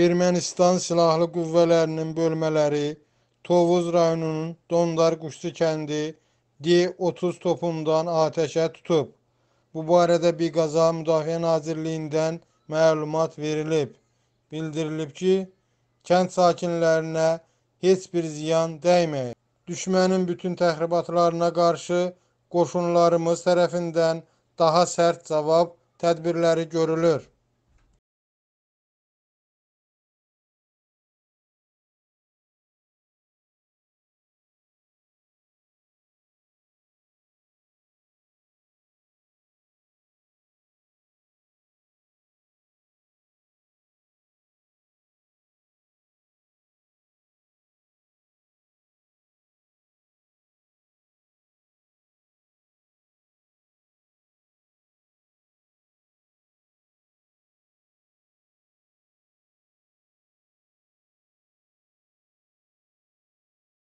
Ermənistan Silahlı Qüvvələrinin bölmələri Tovuz rayonunun Dondar Quşçu kəndi D-30 topundan atəşə tutub. Bu barədə bir qaza Müdafiə Nazirliyindən məlumat verilib. Bildirilib ki, kənd sakinlərinə heç bir ziyan dəyməyib. Düşmənin bütün təxribatlarına qarşı qoşunlarımız tərəfindən daha sərt cavab tədbirləri görülür.